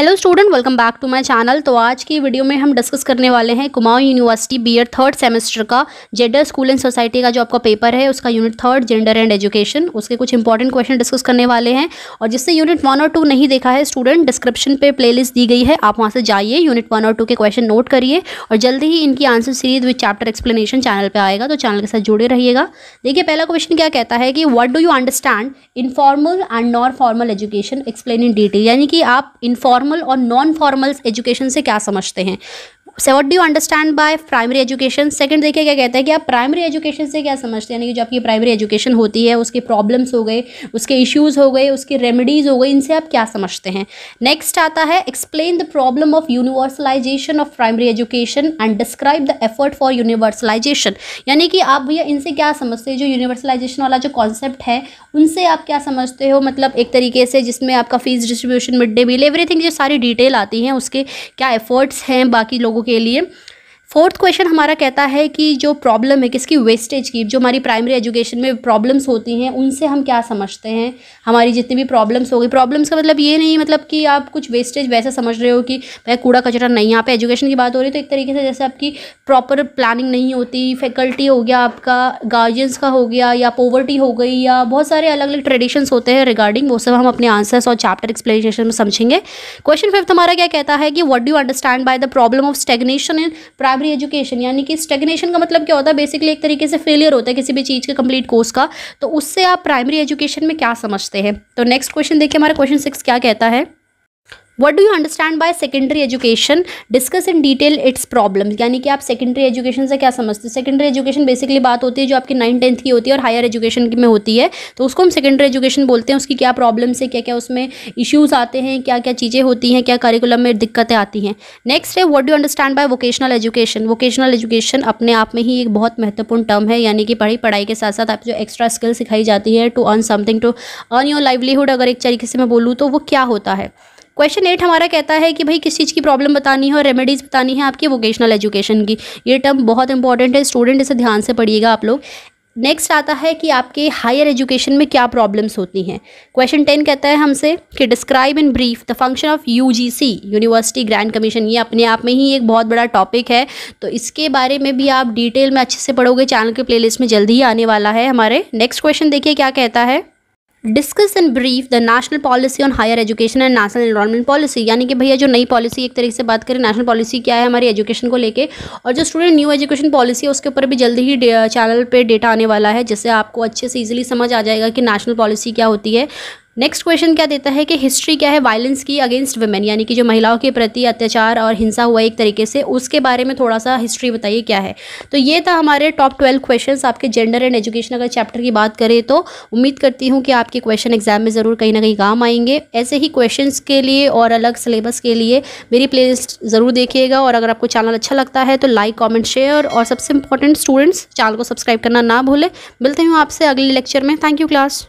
hello student welcome back to my channel तो आज की वीडियो में हम डिस्कस करने वाले हैं Kumaon university B Ed third semester का जेंडर स्कूल एंड सोसाइटी का जो आपका पेपर है उसका unit third gender and education उसके कुछ इंपॉर्टेंट क्वेश्चन डिस्कस करने वाले हैं और जिससे यूनिट वन और टू नहीं देखा है स्टूडेंट डिस्क्रिप्शन पर प्ले दी गई है आप वहाँ से जाइए यूनिट वन और टू के क्वेश्चन नोट करिए और जल्दी ही इनकी answer series with chapter explanation channel पर आएगा तो चैनल के साथ जुड़े रहिएगा देखिए पहला क्वेश्चन क्या कहता है कि what do you understand informal and non formal education explain in detail यानी कि आप इनफॉर्मल फॉर्मल और नॉन फॉर्मल एजुकेशन से क्या समझते हैं से what do understand by primary education second देखिए क्या कहता है कि आप प्राइमरी एजुकेशन से क्या समझते हैं यानी कि जो आपकी प्राइमरी एजुकेशन होती है उसके प्रॉब्लम्स हो गए उसके इश्यूज़ हो गए उसकी रेमेडीज़ हो गई इनसे आप क्या समझते हैं नेक्स्ट आता है explain the problem of universalisation of primary education and describe the effort for universalisation यानी कि आप भैया इनसे क्या समझते हैं जो यूनिवर्सलाइजेशन वाला जो कॉन्सेप्ट है उनसे आप क्या समझते हो मतलब एक तरीके से जिसमें आपका fees distribution mid day meal everything जो सारी डिटेल आती हैं उसके क्या एफर्ट्स हैं बाकी लोगों के लिए फोर्थ क्वेश्चन हमारा कहता है कि जो प्रॉब्लम है किसकी वेस्टेज की जो हमारी प्राइमरी एजुकेशन में प्रॉब्लम्स होती हैं उनसे हम क्या समझते हैं हमारी जितनी भी प्रॉब्लम्स हो गई प्रॉब्लम्स का मतलब ये नहीं मतलब कि आप कुछ वेस्टेज वैसा समझ रहे हो कि भाई कूड़ा कचरा नहीं यहाँ पे एजुकेशन की बात हो रही है तो एक तरीके से जैसे आपकी प्रॉपर प्लानिंग नहीं होती फैकल्टी हो गया आपका गार्जियंस का हो गया या पोवर्टी हो गई या बहुत सारे अलग अलग ट्रेडिशंस होते हैं रिगार्डिंग वो सब हम अपने आंसर्स और चैप्टर एक्सप्लेनेशन में समझेंगे क्वेश्चन फिफ्थ हमारा क्या कहता है कि what do understand by the problem of stagnation in primary education यानी कि स्टेग्नेशन का मतलब क्या होता है बेसिकली एक तरीके से फेलियर होता है किसी भी चीज़ के कंप्लीट कोर्स का तो उससे आप प्राइमरी एजुकेशन में क्या समझते हैं तो नेक्स्ट क्वेश्चन देखिए हमारा क्वेश्चन सिक्स क्या कहता है what do you understand by secondary education discuss in detail its problem यानी कि आप सेकेंडरी एजुकेशन से क्या समझते हैं सेकेंडरी एजुकेशन बेसिकली बात होती है जो आपकी नाइन टेंथ की होती है और हायर एजुकेशन में होती है तो उसको हम सेकेंडरी एजुकेशन बोलते हैं उसकी क्या प्रॉब्लम्स है क्या क्या उसमें इश्यूज़ आते हैं क्या क्या चीज़ें होती हैं क्या करिकुलम में दिक्कतें आती हैं नेक्स्ट है what do understand by vocational education vocational education अपने आप में ही एक बहुत महत्वपूर्ण टर्म है यानी कि पढ़ी पढ़ाई के साथ साथ आप जो एक्स्ट्रा स्किल सिखाई जाती है to earn something to earn your livelihood अगर एक तरीके से मैं बोलूँ तो वो क्या होता है क्वेश्चन एट हमारा कहता है कि भाई किस चीज़ की प्रॉब्लम बतानी है और रेमेडीज़ बतानी है आपकी वोकेशनल एजुकेशन की ये टर्म बहुत इंपॉर्टेंट है स्टूडेंट इसे ध्यान से पढ़िएगा आप लोग नेक्स्ट आता है कि आपके हायर एजुकेशन में क्या प्रॉब्लम्स होती हैं क्वेश्चन टेन कहता है हमसे कि describe in brief the function of UGC university grant commission ये अपने आप में ही एक बहुत बड़ा टॉपिक है तो इसके बारे में भी आप डिटेल में अच्छे से पढ़ोगे चैनल के प्लेलिस्ट में जल्दी ही आने वाला है हमारे नेक्स्ट क्वेश्चन देखिए क्या कहता है discuss and brief the national policy on higher education and national environment policy यानी कि भैया जो नई पॉलिसी एक तरीके से बात करें नेशनल पॉलिसी क्या है हमारी एजुकेशन को लेके और जो स्टूडेंट न्यू एजुकेशन पॉलिसी है उसके ऊपर भी जल्दी ही चैनल पे डेटा आने वाला है जिससे आपको अच्छे से ईजिली समझ आ जाएगा कि नेशनल पॉलिसी क्या होती है नेक्स्ट क्वेश्चन क्या देता है कि हिस्ट्री क्या है वायलेंस की अगेंस्ट वुमेन यानी कि जो महिलाओं के प्रति अत्याचार और हिंसा हुआ एक तरीके से उसके बारे में थोड़ा सा हिस्ट्री बताइए क्या है तो ये था हमारे टॉप ट्वेल्व क्वेश्चन आपके जेंडर एंड एजुकेशन अगर चैप्टर की बात करें तो उम्मीद करती हूँ कि आपके क्वेश्चन एग्जाम में ज़रूर कहीं ना कहीं काम आएंगे ऐसे ही क्वेश्चन के लिए और अलग सिलेबस के लिए मेरी प्ले ज़रूर देखिएगा और अगर आपको चैनल अच्छा लगता है तो लाइक कॉमेंट शेयर और सबसे इंपॉर्टेंट स्टूडेंट्स चैनल को सब्सक्राइब करना ना भूलें मिलते हूँ आपसे अगले लेक्चर में थैंक यू क्लास